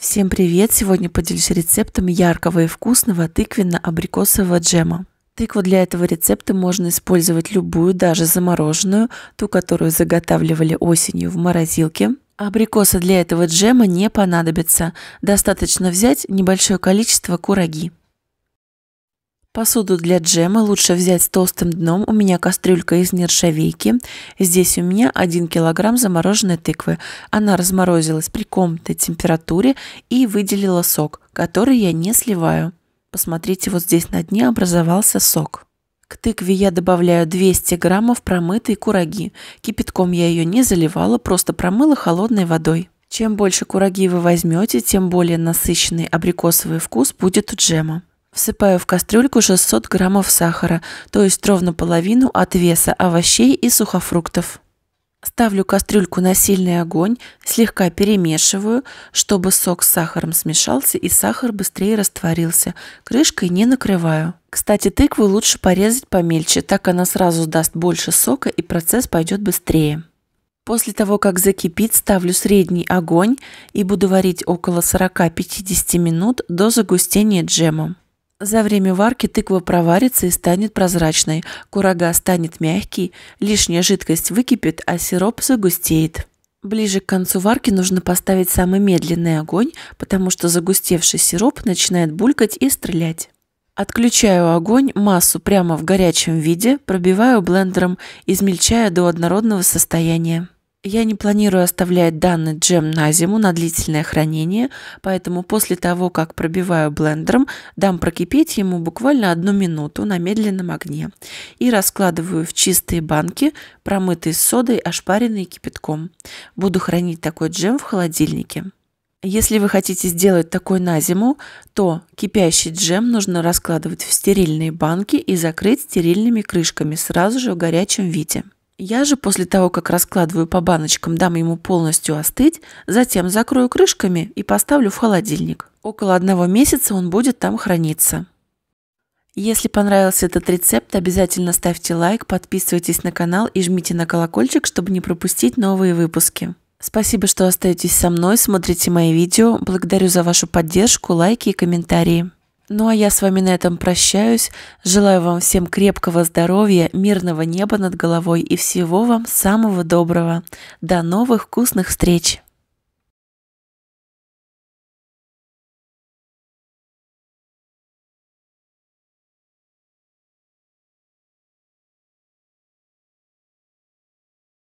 Всем привет! Сегодня поделюсь рецептом яркого и вкусного тыквенно-абрикосового джема. Тыкву для этого рецепта можно использовать любую, даже замороженную, ту, которую заготавливали осенью в морозилке. Абрикосы для этого джема не понадобятся. Достаточно взять небольшое количество кураги. Посуду для джема лучше взять с толстым дном. У меня кастрюлька из нержавейки. Здесь у меня 1 килограмм замороженной тыквы. Она разморозилась при комнатной температуре и выделила сок, который я не сливаю. Посмотрите, вот здесь на дне образовался сок. К тыкве я добавляю 200 граммов промытой кураги. Кипятком я ее не заливала, просто промыла холодной водой. Чем больше кураги вы возьмете, тем более насыщенный абрикосовый вкус будет у джема. Всыпаю в кастрюльку 600 граммов сахара, то есть ровно половину от веса овощей и сухофруктов. Ставлю кастрюльку на сильный огонь, слегка перемешиваю, чтобы сок с сахаром смешался и сахар быстрее растворился. Крышкой не накрываю. Кстати, тыкву лучше порезать помельче, так она сразу даст больше сока и процесс пойдет быстрее. После того, как закипит, ставлю средний огонь и буду варить около 40-50 минут до загустения джема. За время варки тыква проварится и станет прозрачной, курага станет мягкий, лишняя жидкость выкипит, а сироп загустеет. Ближе к концу варки нужно поставить самый медленный огонь, потому что загустевший сироп начинает булькать и стрелять. Отключаю огонь, массу прямо в горячем виде, пробиваю блендером, измельчая до однородного состояния. Я не планирую оставлять данный джем на зиму на длительное хранение, поэтому после того, как пробиваю блендером, дам прокипеть ему буквально одну минуту на медленном огне и раскладываю в чистые банки, промытые содой, ошпаренные кипятком. Буду хранить такой джем в холодильнике. Если вы хотите сделать такой на зиму, то кипящий джем нужно раскладывать в стерильные банки и закрыть стерильными крышками сразу же в горячем виде. Я же после того, как раскладываю по баночкам, дам ему полностью остыть, затем закрою крышками и поставлю в холодильник. Около одного месяца он будет там храниться. Если понравился этот рецепт, обязательно ставьте лайк, подписывайтесь на канал и жмите на колокольчик, чтобы не пропустить новые выпуски. Спасибо, что остаетесь со мной, смотрите мои видео. Благодарю за вашу поддержку, лайки и комментарии. Ну а я с вами на этом прощаюсь. Желаю вам всем крепкого здоровья, мирного неба над головой и всего вам самого доброго. До новых вкусных встреч!